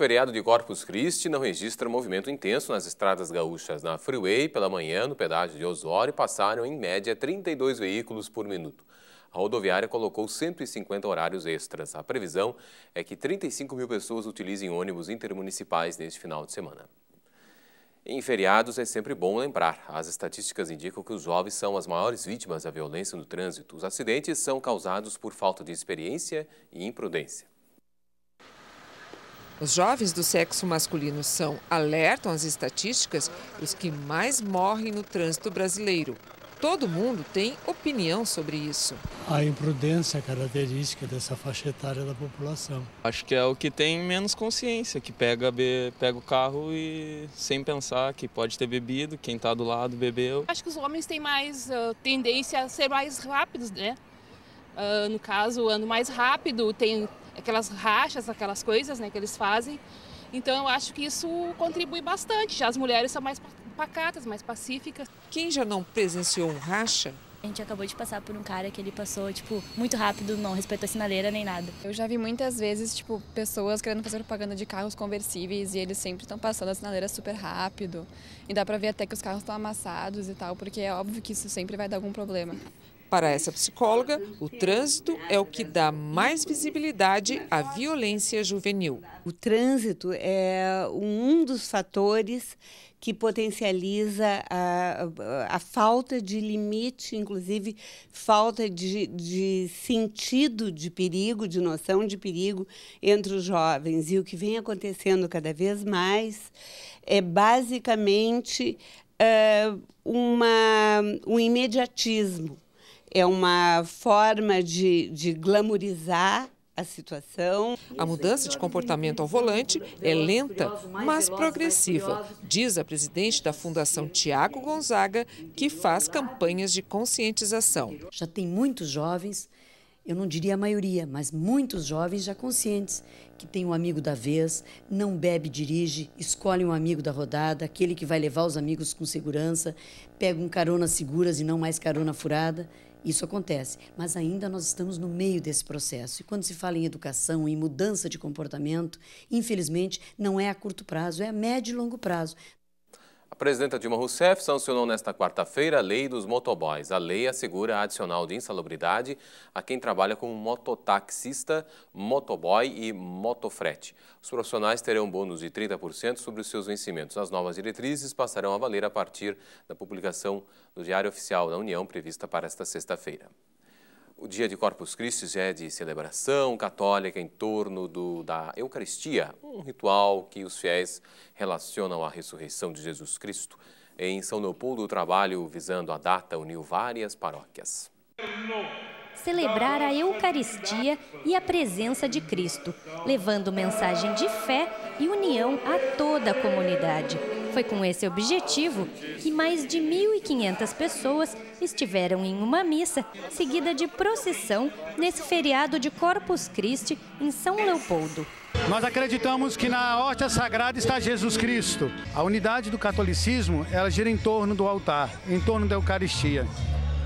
feriado de Corpus Christi não registra movimento intenso nas estradas gaúchas. Na Freeway, pela manhã, no pedágio de Osório, passaram em média 32 veículos por minuto. A rodoviária colocou 150 horários extras. A previsão é que 35 mil pessoas utilizem ônibus intermunicipais neste final de semana. Em feriados é sempre bom lembrar. As estatísticas indicam que os jovens são as maiores vítimas da violência no trânsito. Os acidentes são causados por falta de experiência e imprudência. Os jovens do sexo masculino são, alertam as estatísticas, os que mais morrem no trânsito brasileiro. Todo mundo tem opinião sobre isso. A imprudência é característica dessa faixa etária da população. Acho que é o que tem menos consciência, que pega, pega o carro e sem pensar que pode ter bebido, quem está do lado bebeu. Acho que os homens têm mais uh, tendência a ser mais rápidos, né? Uh, no caso, ando mais rápido, tem, aquelas rachas, aquelas coisas né, que eles fazem. Então eu acho que isso contribui bastante. Já as mulheres são mais pacatas, mais pacíficas. Quem já não presenciou um racha? A gente acabou de passar por um cara que ele passou, tipo, muito rápido, não respeitou a sinaleira nem nada. Eu já vi muitas vezes, tipo, pessoas querendo fazer propaganda de carros conversíveis e eles sempre estão passando a sinaleira super rápido. E dá pra ver até que os carros estão amassados e tal, porque é óbvio que isso sempre vai dar algum problema. Para essa psicóloga, o trânsito é o que dá mais visibilidade à violência juvenil. O trânsito é um dos fatores que potencializa a, a, falta de limite, inclusive falta de, de sentido de perigo, de noção de perigo entre os jovens. E o que vem acontecendo cada vez mais é basicamente uh, uma, um imediatismo é uma forma de, de glamorizar a situação. A mudança de comportamento ao volante é lenta, mas progressiva, diz a presidente da Fundação Tiago Gonzaga, que faz campanhas de conscientização. Já tem muitos jovens eu não diria a maioria, mas muitos jovens já conscientes, que tem um amigo da vez, não bebe, dirige, escolhe um amigo da rodada, aquele que vai levar os amigos com segurança, pega um carona seguras e não mais carona furada. Isso acontece, mas ainda nós estamos no meio desse processo. E quando se fala em educação, em mudança de comportamento, infelizmente não é a curto prazo, é a médio e longo prazo presidenta Dilma Rousseff sancionou nesta quarta-feira a lei dos motoboys. A lei assegura a adicional de insalubridade a quem trabalha como mototaxista, motoboy e motofrete. Os profissionais terão bônus de 30% sobre os seus vencimentos. As novas diretrizes passarão a valer a partir da publicação do Diário Oficial da União prevista para esta sexta-feira. O dia de Corpus Christi é de celebração católica em torno do, da Eucaristia, um ritual que os fiéis relacionam à ressurreição de Jesus Cristo. Em São Leopoldo, o trabalho visando a data uniu várias paróquias. Celebrar a Eucaristia e a presença de Cristo, levando mensagem de fé e união a toda a comunidade. Foi com esse objetivo que mais de 1.500 pessoas estiveram em uma missa, seguida de procissão, nesse feriado de Corpus Christi, em São Leopoldo. Nós acreditamos que na horta sagrada está Jesus Cristo. A unidade do catolicismo, ela gira em torno do altar, em torno da Eucaristia.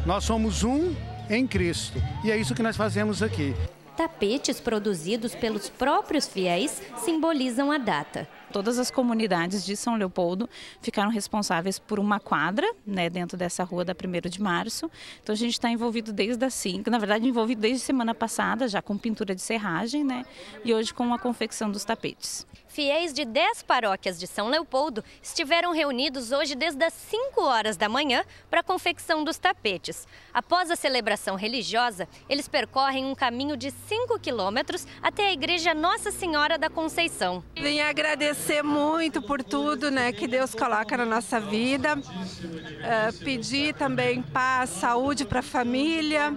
Nós somos um em Cristo, e é isso que nós fazemos aqui. Tapetes produzidos pelos próprios fiéis simbolizam a data todas as comunidades de São Leopoldo ficaram responsáveis por uma quadra, né, dentro dessa rua da 1 de março. Então a gente está envolvido desde assim, na verdade envolvido desde semana passada, já com pintura de serragem, né, e hoje com a confecção dos tapetes. Fiéis de 10 paróquias de São Leopoldo estiveram reunidos hoje desde as 5 horas da manhã para a confecção dos tapetes. Após a celebração religiosa, eles percorrem um caminho de 5 quilômetros até a Igreja Nossa Senhora da Conceição. Vim agradecer agradecer muito por tudo né, que Deus coloca na nossa vida. Uh, pedir também paz, saúde para a família.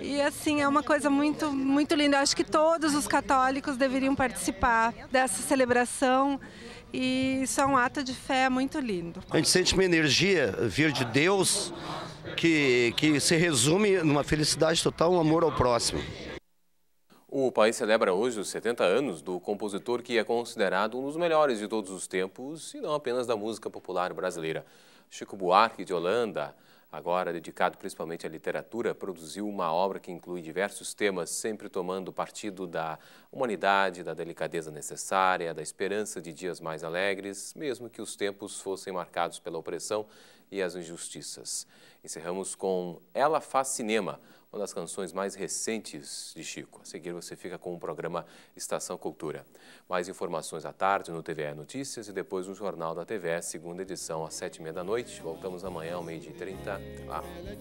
E assim, é uma coisa muito, muito linda. Eu acho que todos os católicos deveriam participar dessa celebração. E isso é um ato de fé muito lindo. A gente sente uma energia vir de Deus que, que se resume numa felicidade total, um amor ao próximo. O país celebra hoje os 70 anos do compositor que é considerado um dos melhores de todos os tempos, e não apenas da música popular brasileira. Chico Buarque de Holanda, agora dedicado principalmente à literatura, produziu uma obra que inclui diversos temas, sempre tomando partido da humanidade, da delicadeza necessária, da esperança de dias mais alegres, mesmo que os tempos fossem marcados pela opressão e as injustiças. Encerramos com Ela Faz Cinema uma das canções mais recentes de Chico. A seguir você fica com o programa Estação Cultura. Mais informações à tarde no TVE Notícias e depois no Jornal da TVE, segunda edição, às sete e meia da noite. Voltamos amanhã ao meio-dia e trinta. Ah.